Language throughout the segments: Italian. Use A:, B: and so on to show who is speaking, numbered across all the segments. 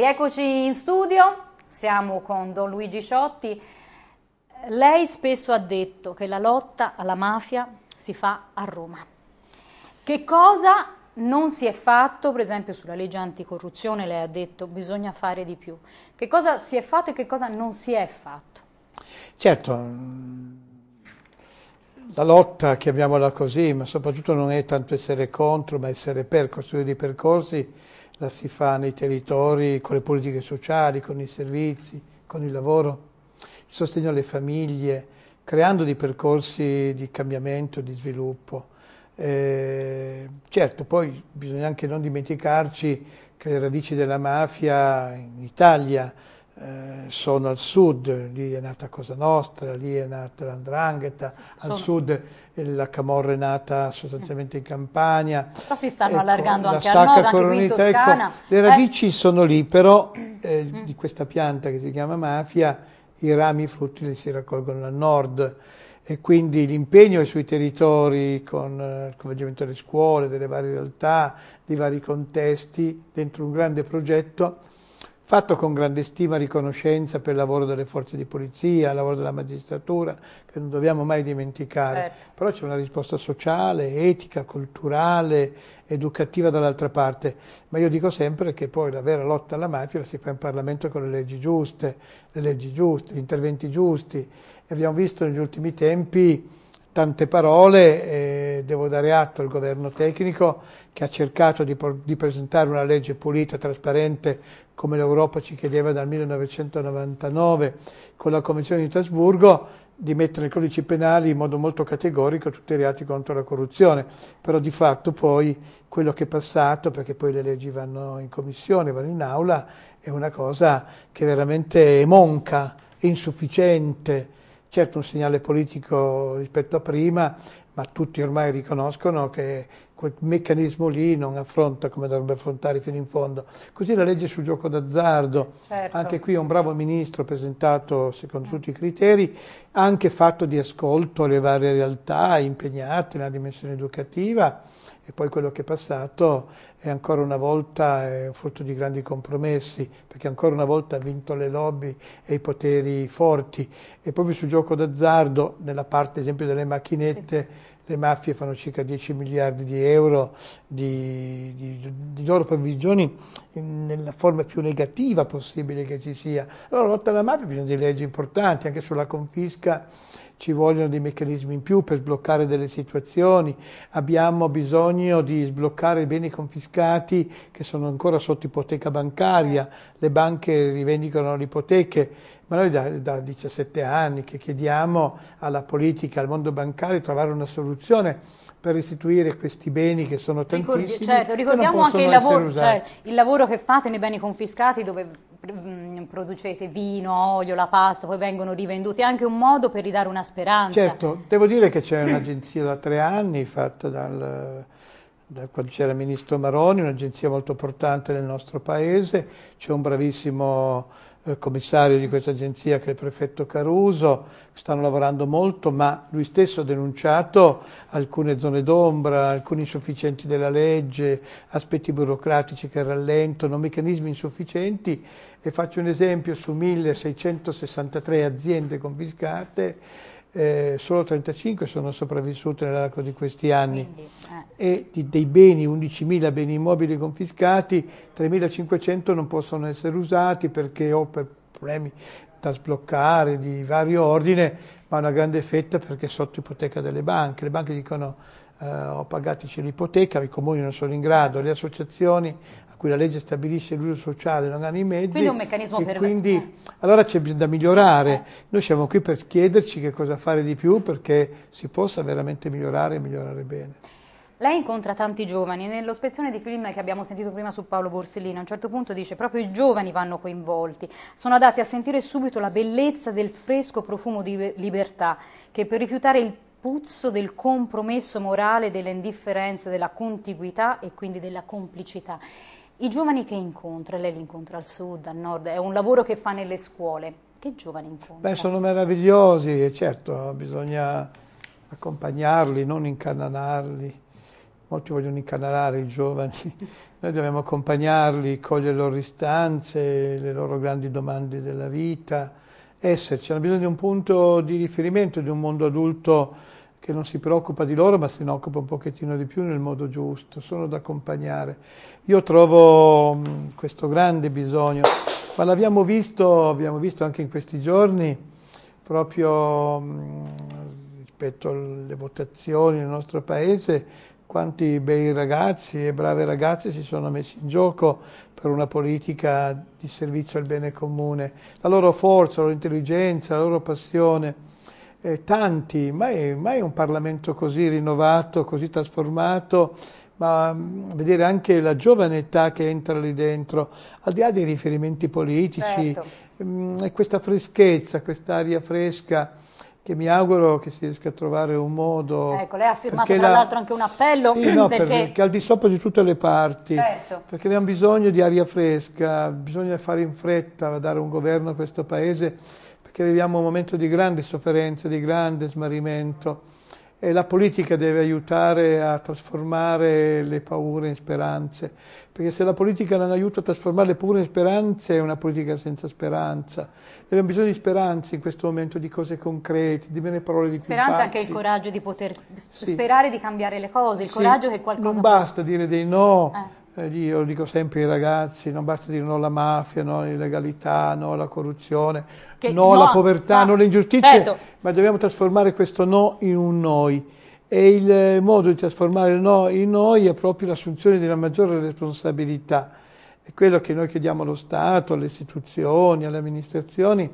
A: Rieccoci in studio, siamo con Don Luigi Ciotti. Lei spesso ha detto che la lotta alla mafia si fa a Roma. Che cosa non si è fatto, per esempio sulla legge anticorruzione, lei ha detto bisogna fare di più. Che cosa si è fatto e che cosa non si è fatto?
B: Certo, la lotta, chiamiamola così, ma soprattutto non è tanto essere contro, ma essere per, costruire i percorsi la si fa nei territori con le politiche sociali, con i servizi, con il lavoro, il sostegno alle famiglie, creando dei percorsi di cambiamento, di sviluppo. Eh, certo, poi bisogna anche non dimenticarci che le radici della mafia in Italia eh, sono al sud, lì è nata Cosa Nostra, lì è nata l'Andrangheta, sono... al sud la Camorra è nata sostanzialmente in Campania. Però si stanno ecco, allargando anche al nord, anche qui in ecco, Toscana. Ecco, le eh. radici eh. sono lì, però eh, mm. di questa pianta che si chiama mafia, i rami, frutti li si raccolgono al nord e quindi l'impegno è sui territori con eh, il coinvolgimento delle scuole, delle varie realtà, dei vari contesti, dentro un grande progetto fatto con grande stima e riconoscenza per il lavoro delle forze di polizia, il lavoro della magistratura, che non dobbiamo mai dimenticare. Certo. Però c'è una risposta sociale, etica, culturale, educativa dall'altra parte. Ma io dico sempre che poi la vera lotta alla mafia la si fa in Parlamento con le leggi giuste, le leggi giuste, gli interventi giusti. E abbiamo visto negli ultimi tempi tante parole, eh, devo dare atto al governo tecnico che ha cercato di, di presentare una legge pulita, trasparente, come l'Europa ci chiedeva dal 1999 con la Convenzione di Strasburgo, di mettere nei codici penali in modo molto categorico tutti i reati contro la corruzione, però di fatto poi quello che è passato, perché poi le leggi vanno in commissione, vanno in aula, è una cosa che veramente è monca, è insufficiente, certo un segnale politico rispetto a prima, ma tutti ormai riconoscono che quel meccanismo lì non affronta come dovrebbe affrontare fino in fondo. Così la legge sul gioco d'azzardo, certo. anche qui un bravo ministro presentato secondo tutti i criteri, anche fatto di ascolto alle varie realtà impegnate nella dimensione educativa e poi quello che è passato è ancora una volta un frutto di grandi compromessi, perché ancora una volta ha vinto le lobby e i poteri forti. E proprio sul gioco d'azzardo, nella parte esempio delle macchinette, sì le mafie fanno circa 10 miliardi di euro di, di, di loro provvigioni nella forma più negativa possibile che ci sia. Allora, lotta alla mafia bisogna delle leggi importanti, anche sulla confisca ci vogliono dei meccanismi in più per sbloccare delle situazioni, abbiamo bisogno di sbloccare i beni confiscati che sono ancora sotto ipoteca bancaria, le banche rivendicano le ipoteche, ma noi da, da 17 anni che chiediamo alla politica, al mondo bancario, di trovare una soluzione per restituire questi beni che sono tantissimi. Ricordi, certo, ricordiamo anche il lavoro, cioè,
A: il lavoro che fate nei beni confiscati dove Mm, producete vino, olio, la pasta, poi vengono rivenduti, è anche un modo per ridare una speranza. Certo,
B: devo dire che c'è un'agenzia da tre anni fatta dal, da quando c'era il ministro Maroni, un'agenzia molto importante nel nostro paese, c'è un bravissimo eh, commissario di questa agenzia che è il prefetto Caruso, stanno lavorando molto, ma lui stesso ha denunciato alcune zone d'ombra, alcuni insufficienti della legge, aspetti burocratici che rallentano, meccanismi insufficienti e faccio un esempio, su 1663 aziende confiscate, eh, solo 35 sono sopravvissute nell'arco di questi anni Quindi, eh. e di, dei beni, 11.000 beni immobili confiscati, 3.500 non possono essere usati perché o per problemi da sbloccare di vario ordine, ma una grande fetta perché è sotto ipoteca delle banche. Le banche dicono eh, ho pagatici l'ipoteca, i comuni non sono in grado, le associazioni cui la legge stabilisce l'uso sociale, non hanno i mezzi. Quindi è un meccanismo per... Quindi, eh. Allora c'è da migliorare. Eh. Noi siamo qui per chiederci che cosa fare di più perché si possa veramente migliorare e migliorare bene.
A: Lei incontra tanti giovani, nello spezzone di film che abbiamo sentito prima su Paolo Borsellino, a un certo punto dice proprio i giovani vanno coinvolti, sono adatti a sentire subito la bellezza del fresco profumo di libertà che per rifiutare il puzzo del compromesso morale, dell'indifferenza, della contiguità e quindi della complicità. I giovani che incontra, lei li incontra al sud, al nord, è un lavoro che fa nelle scuole, che giovani incontra?
B: Beh, sono meravigliosi e certo bisogna accompagnarli, non incannanarli. Molti vogliono incanalare i giovani, noi dobbiamo accompagnarli, cogliere le loro istanze, le loro grandi domande della vita, esserci. Hanno bisogno di un punto di riferimento, di un mondo adulto che non si preoccupa di loro ma se ne occupa un pochettino di più nel modo giusto, sono da accompagnare. Io trovo mm, questo grande bisogno, ma l'abbiamo visto, abbiamo visto anche in questi giorni, proprio mm, rispetto alle votazioni nel nostro paese, quanti bei ragazzi e brave ragazze si sono messi in gioco per una politica di servizio al bene comune. La loro forza, la loro intelligenza, la loro passione eh, tanti, mai, mai un Parlamento così rinnovato, così trasformato, ma mm, vedere anche la giovane età che entra lì dentro, al di là dei riferimenti politici, certo. mh, mm, questa freschezza, quest'aria fresca che mi auguro che si riesca a trovare un modo. Ecco, lei ha firmato tra l'altro
A: la... anche un appello. Sì, no, perché... perché...
B: al di sopra di tutte le parti, certo. perché abbiamo bisogno di aria fresca, bisogna fare in fretta, dare un governo a questo Paese perché viviamo un momento di grande sofferenza, di grande smarrimento e la politica deve aiutare a trasformare le paure in speranze, perché se la politica non aiuta a trasformare le paure in speranze è una politica senza speranza. Abbiamo bisogno di speranze in questo momento, di cose concrete, di bene parole di Speranza è anche il
A: coraggio di poter sì. sperare di cambiare le cose, il sì. coraggio che qualcosa... Non
B: basta può... dire dei no. Eh eh, io lo dico sempre ai ragazzi, non basta dire no alla mafia, no all'illegalità, no alla corruzione, che, no, no alla povertà, no alle ingiustizie, certo. ma dobbiamo trasformare questo no in un noi. E il eh, modo di trasformare il no in noi è proprio l'assunzione di una maggiore responsabilità. È quello che noi chiediamo allo Stato, alle istituzioni, alle amministrazioni,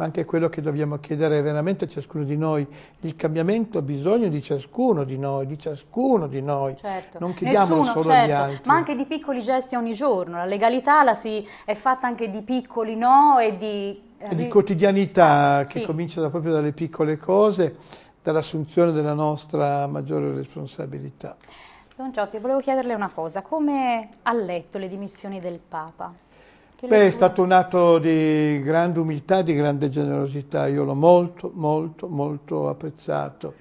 B: ma anche quello che dobbiamo chiedere veramente a ciascuno di noi. Il cambiamento ha bisogno di ciascuno di noi, di ciascuno di noi. Certo. Non chiediamolo solo certo, agli altri. Ma
A: anche di piccoli gesti ogni giorno. La legalità la si è fatta anche di piccoli no e di... E eh, di
B: quotidianità ah, che sì. comincia da, proprio dalle piccole cose, dall'assunzione della nostra maggiore responsabilità.
A: Don Giotti, volevo chiederle una cosa, come ha letto le dimissioni del
B: Papa? Beh, è stato un atto di grande umiltà, di grande generosità, io l'ho molto, molto, molto apprezzato.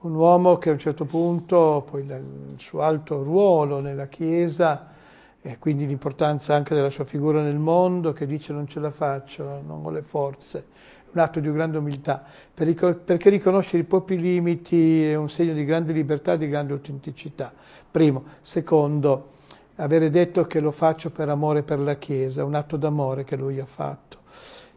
B: Un uomo che a un certo punto, poi dal suo alto ruolo nella Chiesa, e quindi l'importanza anche della sua figura nel mondo, che dice non ce la faccio, non ho le forze, un atto di grande umiltà, perché riconoscere i propri limiti è un segno di grande libertà, e di grande autenticità, primo. Secondo, avere detto che lo faccio per amore per la Chiesa, un atto d'amore che lui ha fatto.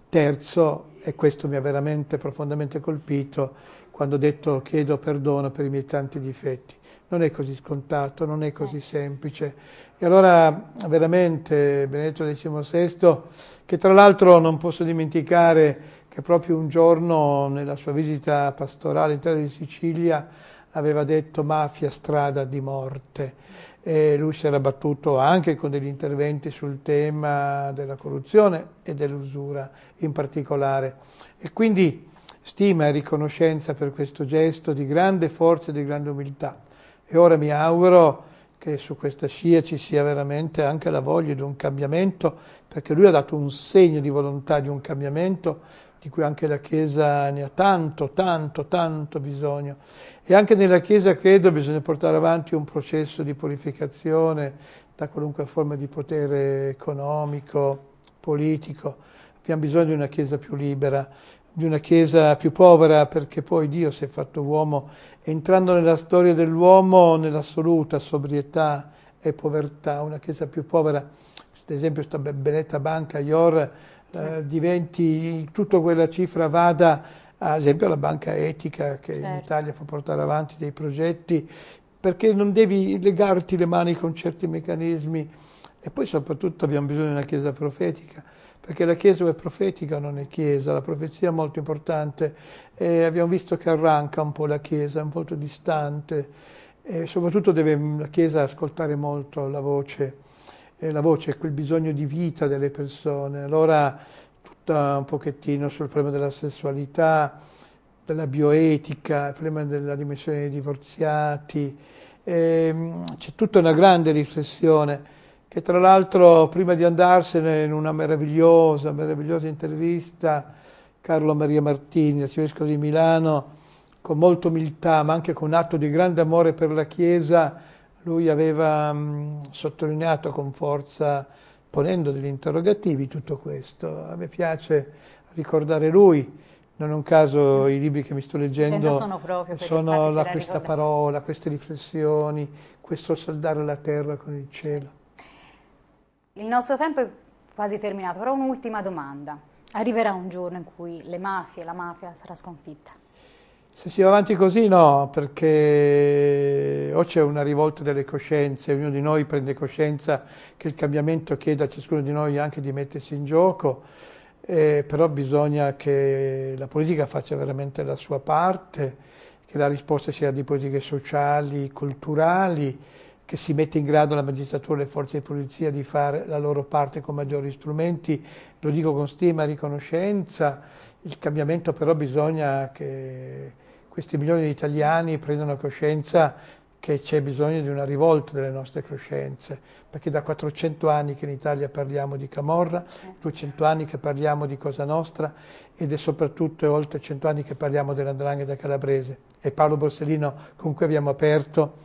B: Terzo, e questo mi ha veramente profondamente colpito, quando ho detto chiedo perdono per i miei tanti difetti. Non è così scontato, non è così eh. semplice. E allora veramente Benedetto XVI, che tra l'altro non posso dimenticare che proprio un giorno nella sua visita pastorale in Italia di Sicilia aveva detto mafia strada di morte eh, lui si era battuto anche con degli interventi sul tema della corruzione e dell'usura in particolare. E quindi stima e riconoscenza per questo gesto di grande forza e di grande umiltà. E ora mi auguro che su questa scia ci sia veramente anche la voglia di un cambiamento, perché lui ha dato un segno di volontà di un cambiamento di cui anche la Chiesa ne ha tanto, tanto, tanto bisogno. E anche nella Chiesa, credo, bisogna portare avanti un processo di purificazione da qualunque forma di potere economico, politico. Abbiamo bisogno di una Chiesa più libera, di una Chiesa più povera, perché poi Dio si è fatto uomo, entrando nella storia dell'uomo nell'assoluta sobrietà e povertà, una Chiesa più povera. Ad esempio, questa benetta banca, IOR, eh, diventi, tutta quella cifra vada ad esempio la banca etica che certo. in Italia fa portare avanti dei progetti, perché non devi legarti le mani con certi meccanismi e poi soprattutto abbiamo bisogno di una chiesa profetica, perché la chiesa è profetica o non è chiesa, la profezia è molto importante, e abbiamo visto che arranca un po' la chiesa, è molto distante, e soprattutto deve la chiesa ascoltare molto la voce, e la voce è quel bisogno di vita delle persone, allora tutta un pochettino sul problema della sessualità, della bioetica, il problema della dimensione dei divorziati, ehm, c'è tutta una grande riflessione che tra l'altro prima di andarsene in una meravigliosa, meravigliosa intervista Carlo Maria Martini, arcivescovo di Milano, con molta umiltà ma anche con un atto di grande amore per la Chiesa, lui aveva mh, mm, sottolineato con forza ponendo degli interrogativi tutto questo. A me piace ricordare lui, non è un caso i libri che mi sto leggendo sono, sono la, questa parola, queste riflessioni, questo saldare la terra con il cielo.
A: Il nostro tempo è quasi terminato, però un'ultima domanda. Arriverà un giorno in cui le mafie, la mafia sarà sconfitta?
B: Se si va avanti così no, perché o c'è una rivolta delle coscienze, ognuno di noi prende coscienza che il cambiamento chiede a ciascuno di noi anche di mettersi in gioco, eh, però bisogna che la politica faccia veramente la sua parte, che la risposta sia di politiche sociali, culturali, che si mette in grado la magistratura e le forze di polizia di fare la loro parte con maggiori strumenti, lo dico con stima e riconoscenza il cambiamento però bisogna che questi milioni di italiani prendano coscienza che c'è bisogno di una rivolta delle nostre coscienze, perché da 400 anni che in Italia parliamo di Camorra, 200 certo. anni che parliamo di Cosa Nostra ed è soprattutto oltre 100 anni che parliamo dell'andrangheta calabrese. E Paolo Borsellino con cui abbiamo aperto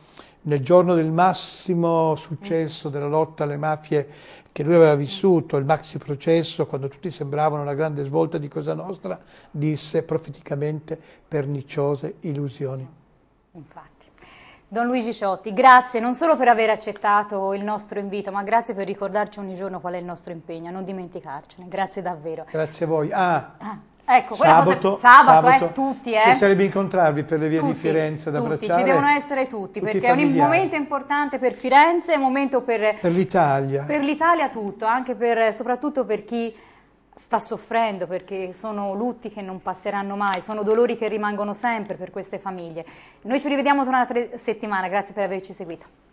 B: nel giorno del massimo successo della lotta alle mafie che lui aveva vissuto, il maxi processo, quando tutti sembravano la grande svolta di Cosa Nostra, disse profeticamente perniciose illusioni. Infatti.
A: Don Luigi Ciotti, grazie non solo per aver accettato il nostro invito, ma grazie per ricordarci ogni giorno qual è il nostro impegno, non dimenticarcene. Grazie davvero.
B: Grazie a voi. Ah.
A: Ah. Ecco, sabato, cosa, sabato, sabato eh, tutti, eh. Piacerebbe
B: incontrarvi per le vie tutti, di Firenze da tutti, abbracciare. ci devono
A: essere tutti, tutti perché familiari. è un momento importante per Firenze, è un momento per... Per
B: l'Italia. Per
A: l'Italia tutto, anche per, soprattutto per chi sta soffrendo, perché sono lutti che non passeranno mai, sono dolori che rimangono sempre per queste famiglie. Noi ci rivediamo tra una settimana, grazie per averci seguito.